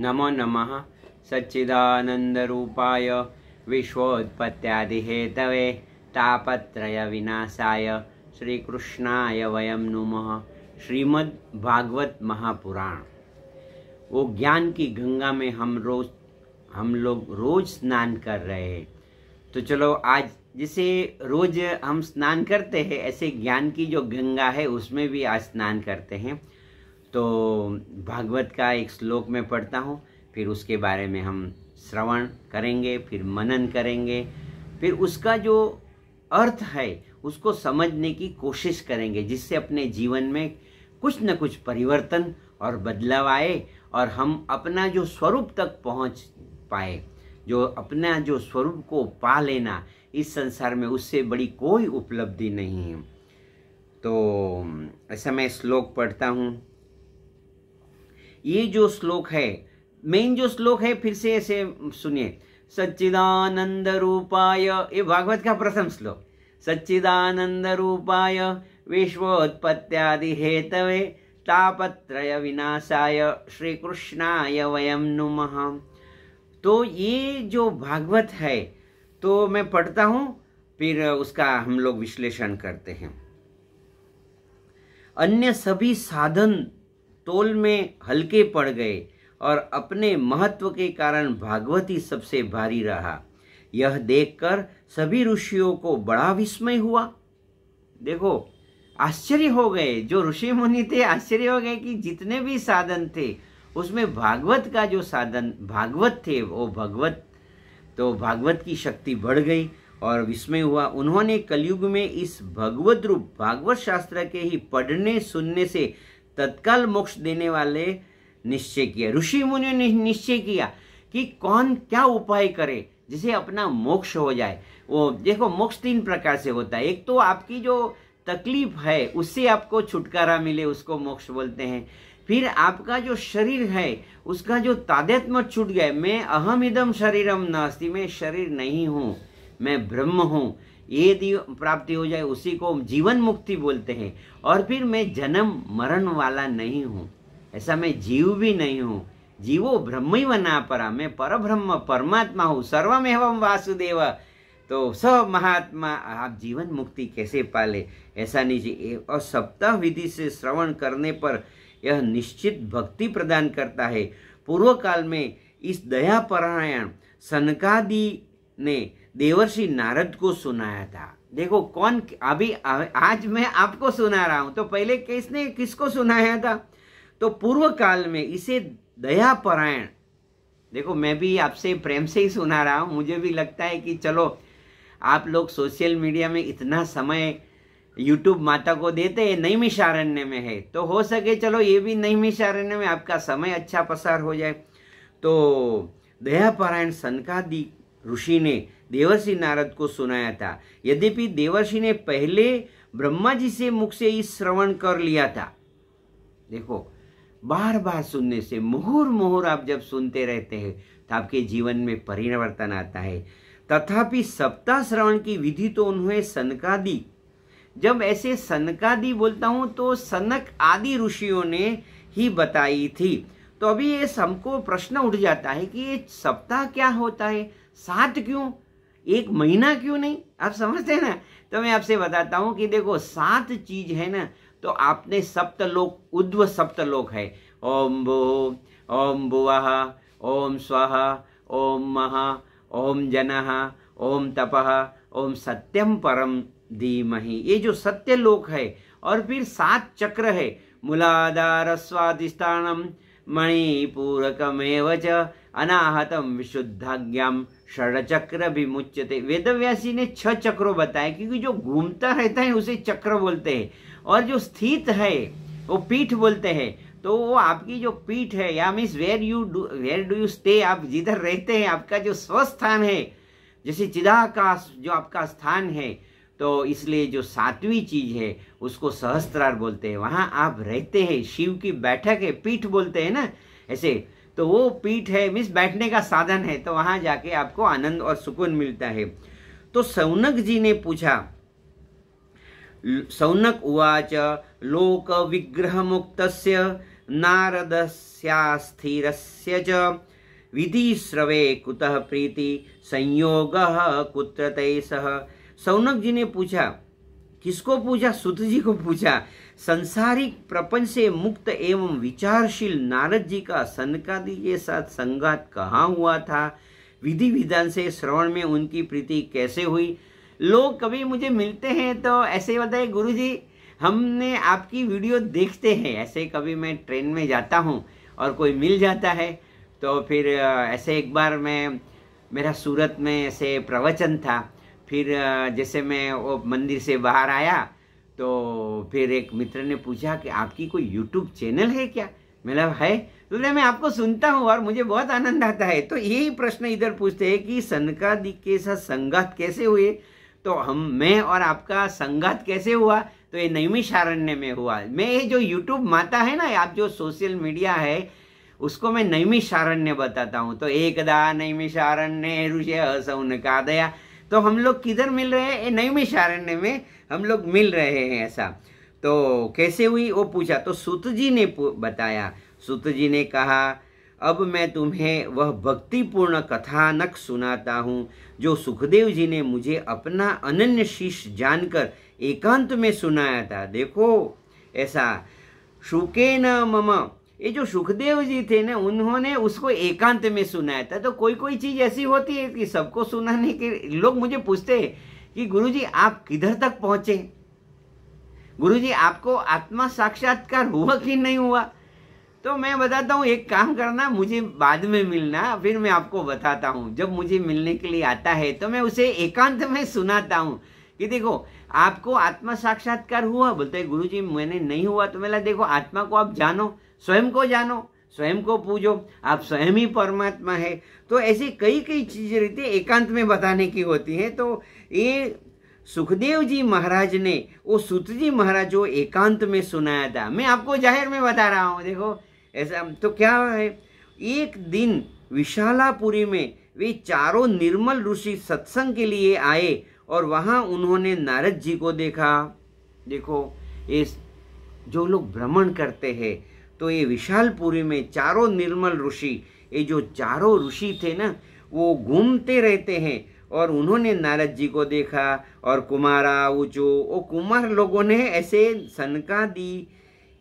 नमो नमः सच्चिदानन्दरूपाय विश्वोत्पत्त्यादिहेतवे तापत्रयविनाशाय श्रीकृष्णाय वयं नुमः श्रीमद्भागवत महापुराण वो ज्ञान की गंगा में हम रोज हम लोग रोज स्नान कर रहे हैं तो चलो आज जैसे रोज हम स्नान करते हैं ऐसे ज्ञान की जो गंगा है उसमें भी आज स्नान करते हैं तो भागवत का एक श्लोक में पढ़ता हूँ फिर उसके बारे में हम श्रवण करेंगे फिर मनन करेंगे फिर उसका जो अर्थ है उसको समझने की कोशिश करेंगे जिससे अपने जीवन में कुछ न कुछ परिवर्तन और बदलाव आए और हम अपना जो स्वरूप तक पहुंच पाए जो अपना जो स्वरूप को पा लेना इस संसार में उससे बड़ी कोई उपलब्धि नहीं है तो ऐसा मैं श्लोक पढ़ता हूँ ये जो श्लोक है मेन जो श्लोक है फिर से ऐसे सुनिए सच्चिदानंद रूपाय ये भागवत का प्रथम श्लोक सच्चिदानंद रूपाय विश्वत्पत्त्यादि हेतवे तापत्रय विनाशाय श्री कृष्णाय वयम नुमः तो ये जो भागवत है तो मैं पढ़ता हूँ फिर उसका हम लोग विश्लेषण करते हैं अन्य सभी साधन तोल में हल्के पड़ गए और अपने महत्व के कारण भागवती सबसे भारी रहा यह देखकर सभी ऋषियों को बड़ा विस्मय हुआ देखो आश्चर्य हो गए जो ऋषि मुनि थे आश्चर्य हो गए कि जितने भी साधन थे उसमें भागवत का जो साधन भागवत थे वो भगवत तो भागवत की शक्ति बढ़ गई और विस्मय हुआ उन्होंने कलयुग में इस भगवत रूप भागवत शास्त्र के ही पढ़ने सुनने से तत्काल मोक्ष देने वाले निश्चय किया ऋषि मुनि ने निश्चय किया कि कौन क्या उपाय करे जिसे अपना मोक्ष हो जाए वो देखो मोक्ष तीन प्रकार से होता है एक तो आपकी जो तकलीफ है उससे आपको छुटकारा मिले उसको मोक्ष बोलते हैं फिर आपका जो शरीर है उसका जो तादात्म छूट गया मैं अहम इदम शरीरम नास्ती मैं शरीर नहीं हूँ मैं ब्रह्म हूँ ये प्राप्ति हो जाए उसी को जीवन मुक्ति बोलते हैं और फिर मैं जन्म मरण वाला नहीं हूँ ऐसा मैं जीव भी नहीं हूँ जीवो ब्रह्म ही वना परा मैं पर ब्रह्म परमात्मा हूँ सर्वम एवं वासुदेव तो सब महात्मा आप जीवन मुक्ति कैसे पाले ऐसा नीचे और सप्ताह विधि से श्रवण करने पर यह निश्चित भक्ति प्रदान करता है पूर्व काल में इस दया परायण सनकादि ने देवर्षि नारद को सुनाया था देखो कौन अभी आज मैं आपको सुना रहा हूं तो पहले किसने किसको सुनाया था तो पूर्व काल में इसे दया परायण देखो मैं भी आपसे प्रेम से ही सुना रहा हूं मुझे भी लगता है कि चलो आप लोग सोशल मीडिया में इतना समय यूट्यूब माता को देते हैं नैमिषारण्य में है तो हो सके चलो ये भी नैमिषारण्य में आपका समय अच्छा पसार हो जाए तो दयापरायण सनकादि ऋषि ने देवर्षि नारद को सुनाया था यद्यपि देवर्षि ने पहले ब्रह्मा जी से मुख से इस श्रवण कर लिया था देखो बार बार सुनने से मुहूर् मुहर आप जब सुनते रहते हैं तो आपके जीवन में परिवर्तन आता है तथापि सप्ताह श्रवण की विधि तो उन्होंने सनकादि जब ऐसे सनकादि बोलता हूँ तो सनक आदि ऋषियों ने ही बताई थी तो अभी ये हमको प्रश्न उठ जाता है कि ये सप्ताह क्या होता है सात क्यों एक महीना क्यों नहीं आप समझते हैं ना तो मैं आपसे बताता हूं कि देखो सात चीज है ना तो आपने सप्तलोक उद्व सप्तलोक है ओम भो ओम भुवः ओम स्वाहा ओम महा ओम जनः ओम तपह ओम सत्यम परम धीमहि ये जो सत्य लोक है और फिर सात चक्र है मूलाधार स्वादिष्ठानम मणिपूरकमेव च अनाहतम षडचक्र भी मुच्यते वेदव्यासी ने छह चक्रों बताए क्योंकि जो घूमता रहता है उसे चक्र बोलते हैं और जो स्थित है वो पीठ बोलते हैं तो वो आपकी जो पीठ है या means where you do where do you stay आप जिधर रहते हैं आपका जो स्वस्थान है जैसे चिदाकाश जो आपका स्थान है तो इसलिए जो सातवीं चीज है उसको सहस्त्रार बोलते हैं वहां आप रहते हैं शिव की बैठक है पीठ बोलते हैं ना ऐसे तो वो पीठ है मीन्स बैठने का साधन है तो वहां जाके आपको आनंद और सुकून मिलता है तो सौनक जी ने पूछा सौनक उवाच लोक विग्रह मुक्त नारद स्थिर विधि श्रवे कुतः प्रीति संयोग कुत्र सह सौनक जी ने पूछा किसको पूछा सुत जी को पूछा संसारिक प्रपंच से मुक्त एवं विचारशील नारद जी का सनकादि के साथ संगात कहाँ हुआ था विधि विधान से श्रवण में उनकी प्रीति कैसे हुई लोग कभी मुझे मिलते हैं तो ऐसे बताए गुरु जी हमने आपकी वीडियो देखते हैं ऐसे कभी मैं ट्रेन में जाता हूँ और कोई मिल जाता है तो फिर ऐसे एक बार मैं मेरा सूरत में ऐसे प्रवचन था फिर जैसे मैं वो मंदिर से बाहर आया तो फिर एक मित्र ने पूछा कि आपकी कोई यूट्यूब चैनल है क्या मतलब है तो बोले मैं आपको सुनता हूँ और मुझे बहुत आनंद आता है तो यही प्रश्न इधर पूछते हैं कि सनकादि के साथ संगात कैसे हुए तो हम मैं और आपका संगात कैसे हुआ तो ये नैमिषारण्य में हुआ मैं ये जो यूट्यूब माता है ना आप जो सोशल मीडिया है उसको मैं नैमिषारण्य बताता हूँ तो एक दा नैमिषारण्य ऋषि असौन का दया तो हम लोग किधर मिल रहे हैं नई में हम लोग मिल रहे हैं ऐसा तो कैसे हुई वो पूछा तो सुत जी ने बताया सुत जी ने कहा अब मैं तुम्हें वह भक्तिपूर्ण कथानक सुनाता हूँ जो सुखदेव जी ने मुझे अपना अनन्य शीश जानकर एकांत में सुनाया था देखो ऐसा शुके न मम ये जो सुखदेव जी थे ना उन्होंने उसको एकांत में सुनाया था तो कोई कोई चीज ऐसी होती है कि सबको सुनाने के लोग मुझे पूछते हैं कि गुरु जी आप किधर तक पहुंचे गुरु जी आपको आत्मा साक्षात्कार हुआ कि नहीं हुआ तो मैं बताता हूँ एक काम करना मुझे बाद में मिलना फिर मैं आपको बताता हूँ जब मुझे मिलने के लिए आता है तो मैं उसे एकांत में सुनाता हूँ कि देखो आपको आत्मा साक्षात्कार हुआ बोलते गुरु जी मैंने नहीं हुआ तो मेरा देखो आत्मा को आप जानो स्वयं को जानो स्वयं को पूजो आप स्वयं ही परमात्मा है तो ऐसी कई कई चीज रीते एकांत में बताने की होती है तो ये सुखदेव जी महाराज ने वो सुत जी महाराज जो एकांत में सुनाया था मैं आपको जाहिर में बता रहा हूँ देखो ऐसा तो क्या है एक दिन विशालापुरी में वे चारों निर्मल ऋषि सत्संग के लिए आए और वहाँ उन्होंने नारद जी को देखा देखो इस जो लोग भ्रमण करते हैं तो ये विशालपुरी में चारों निर्मल ऋषि ये जो चारों ऋषि थे ना वो घूमते रहते हैं और उन्होंने नारद जी को देखा और कुमारा ऊँचो वो कुमार लोगों ने ऐसे दी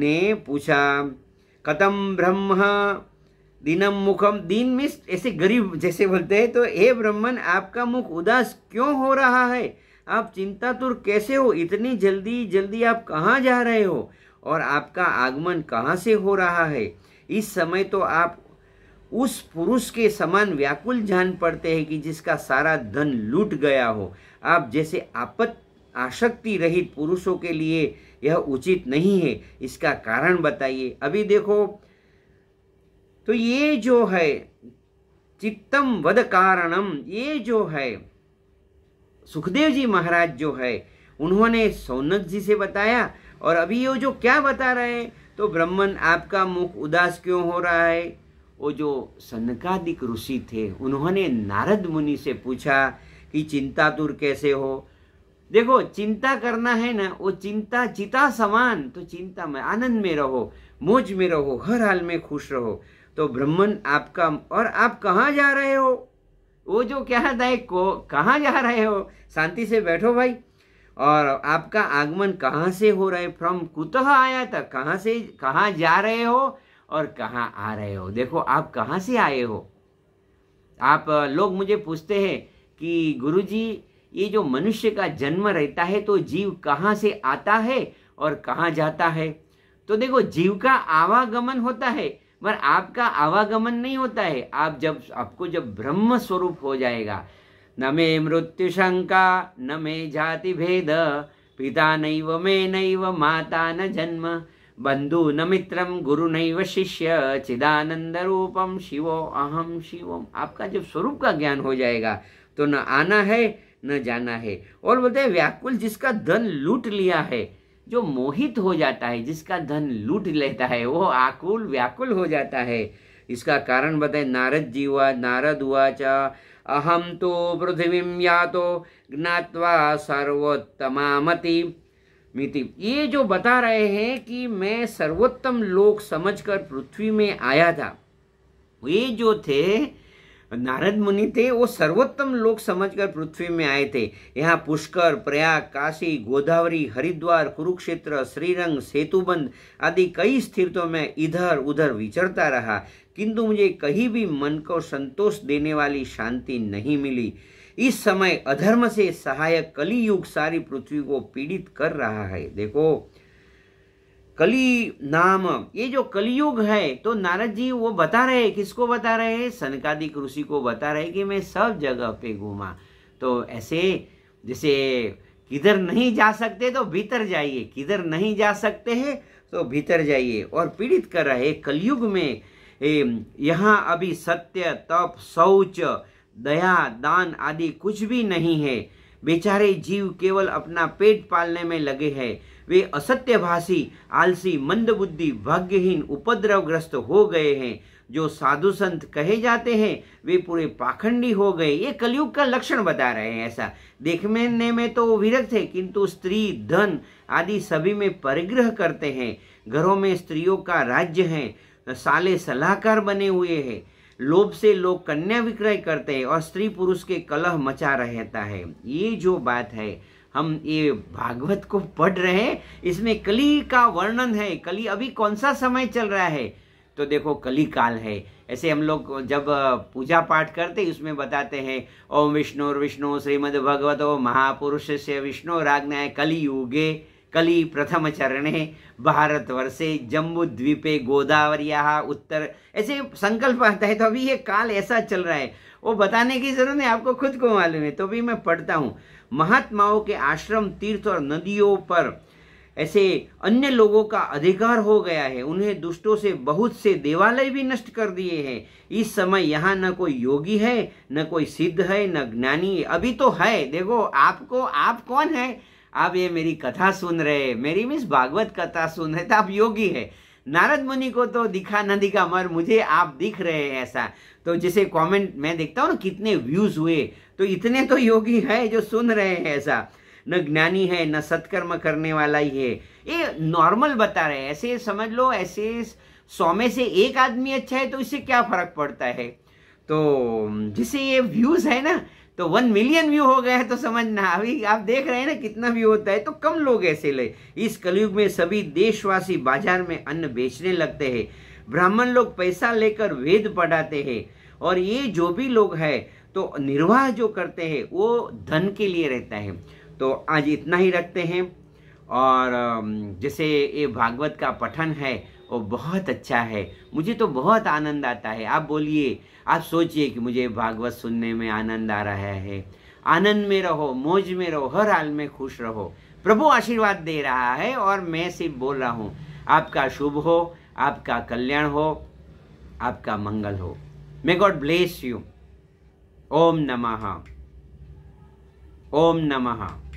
ने पूछा कतम ब्रह्म दिनम मुखम दीन मिस ऐसे गरीब जैसे बोलते हैं तो हे ब्रह्मन आपका मुख उदास क्यों हो रहा है आप चिंतातुर कैसे हो इतनी जल्दी जल्दी आप कहाँ जा रहे हो और आपका आगमन कहाँ से हो रहा है इस समय तो आप उस पुरुष के समान व्याकुल जान पड़ते हैं कि जिसका सारा धन लूट गया हो आप जैसे आपत आशक्ति रहित पुरुषों के लिए यह उचित नहीं है इसका कारण बताइए अभी देखो तो ये जो है चित्तम वध कारणम ये जो है सुखदेव जी महाराज जो है उन्होंने सौनक जी से बताया और अभी ये जो क्या बता रहे हैं तो ब्राह्मण आपका मुख उदास क्यों हो रहा है वो जो सनकादिक ऋषि थे उन्होंने नारद मुनि से पूछा कि चिंता तुर कैसे हो देखो चिंता करना है ना वो चिंता चिता समान तो चिंता में आनंद में रहो मौज में रहो हर हाल में खुश रहो तो ब्राह्मण आपका और आप कहाँ जा रहे हो वो जो क्या था को कहाँ जा रहे हो शांति से बैठो भाई और आपका आगमन कहाँ से हो रहे फ्रॉम कुतः आया था कहाँ से कहाँ जा रहे हो और कहाँ आ रहे हो देखो आप कहाँ से आए हो आप लोग मुझे पूछते हैं कि गुरुजी ये जो मनुष्य का जन्म रहता है तो जीव कहाँ से आता है और कहाँ जाता है तो देखो जीव का आवागमन होता है पर आपका आवागमन नहीं होता है आप जब आपको जब ब्रह्म स्वरूप हो जाएगा न मे मृत्युशङ्का न मे जातिभेद पिता नैव मे नैव माता न जन्म बन्धु न मित्रम गुरु नैव शिष्य चिदानंदरूपम शिवो अहम शिवम आपका जब स्वरूप का ज्ञान हो जाएगा तो न आना है न जाना है और बोलते हैं व्याकुल जिसका धन लूट लिया है जो मोहित हो जाता है जिसका धन लूट लेता है वो आकुल व्याकुल हो जाता है इसका कारण बताए नारद जी हुआ नारद हुआ चा अहम तो पृथ्वी या तो ज्ञातवा सर्वोत्तमामति मिति ये जो बता रहे हैं कि मैं सर्वोत्तम लोक समझकर पृथ्वी में आया था ये जो थे नारद मुनि थे वो सर्वोत्तम लोक समझकर पृथ्वी में आए थे यहाँ पुष्कर प्रयाग काशी गोदावरी हरिद्वार कुरुक्षेत्र श्रीरंग सेतुबंद आदि कई स्थितों में इधर उधर विचरता रहा किंतु मुझे कहीं भी मन को संतोष देने वाली शांति नहीं मिली इस समय अधर्म से सहायक कली युग सारी पृथ्वी को पीड़ित कर रहा है देखो कली नाम ये जो कलयुग है तो नारद जी वो बता रहे हैं किसको बता रहे हैं सनकादिक ऋषि को बता रहे हैं कि मैं सब जगह पे घूमा तो ऐसे जैसे किधर नहीं जा सकते तो भीतर जाइए किधर नहीं जा सकते हैं तो भीतर जाइए और पीड़ित कर रहे कलयुग में यहाँ अभी सत्य तप शौच दया दान आदि कुछ भी नहीं है बेचारे जीव केवल अपना पेट पालने में लगे हैं वे असत्यभाषी आलसी मंदबुद्धि भाग्यहीन उपद्रवग्रस्त हो गए हैं जो साधु संत कहे जाते हैं वे पूरे पाखंडी हो गए ये कलयुग का लक्षण बता रहे हैं ऐसा देखने में तो विरक्त है किंतु स्त्री धन आदि सभी में परिग्रह करते हैं घरों में स्त्रियों का राज्य है तो साले सलाहकार बने हुए हैं लोभ से लोग कन्या विक्रय करते हैं और स्त्री पुरुष के कलह मचा रहता है ये जो बात है हम ये भागवत को पढ़ रहे हैं इसमें कली का वर्णन है कली अभी कौन सा समय चल रहा है तो देखो कली काल है ऐसे हम लोग जब पूजा पाठ करते उसमें बताते हैं ओम विष्णु विष्णु श्रीमद भगवत महापुरुष से विष्णु राग कली युगे कली भारत वर्षे भारतवर्षे द्वीपे गोदावरिया उत्तर ऐसे संकल्प आता है तो अभी ये काल ऐसा चल रहा है वो बताने की जरूरत नहीं आपको खुद को मालूम है तो भी मैं पढ़ता हूँ महात्माओं के आश्रम तीर्थ और नदियों पर ऐसे अन्य लोगों का अधिकार हो गया है उन्हें दुष्टों से बहुत से देवालय भी नष्ट कर दिए हैं इस समय यहाँ न कोई योगी है न कोई सिद्ध है न ज्ञानी अभी तो है देखो आपको आप कौन है आप ये मेरी कथा सुन रहे मेरी मिस भागवत कथा सुन रहे तो आप योगी है नारद मुनि को तो दिखा न दिखा मर मुझे आप दिख रहे हैं ऐसा तो जैसे कमेंट मैं देखता हूँ ना कितने व्यूज हुए तो इतने तो योगी है जो सुन रहे हैं ऐसा न ज्ञानी है न सत्कर्म करने वाला ही है ये नॉर्मल बता रहे हैं ऐसे समझ लो ऐसे सौ में से एक आदमी अच्छा है तो इससे क्या फर्क पड़ता है तो जिसे ये व्यूज है ना तो वन मिलियन व्यू हो गया है तो समझना अभी आप देख रहे हैं ना कितना व्यू होता है तो कम लोग ऐसे ले इस कलयुग में सभी देशवासी बाजार में अन्न बेचने लगते हैं ब्राह्मण लोग पैसा लेकर वेद पढ़ाते हैं और ये जो भी लोग है तो निर्वाह जो करते हैं वो धन के लिए रहता है तो आज इतना ही रखते हैं और जैसे ये भागवत का पठन है वो बहुत अच्छा है मुझे तो बहुत आनंद आता है आप बोलिए आप सोचिए कि मुझे भागवत सुनने में आनंद आ रहा है आनंद में रहो मौज में रहो हर हाल में खुश रहो प्रभु आशीर्वाद दे रहा है और मैं सिर्फ बोल रहा हूँ आपका शुभ हो आपका कल्याण हो आपका मंगल हो मे गॉड ब्लेस यू ओम नमः ओम नमः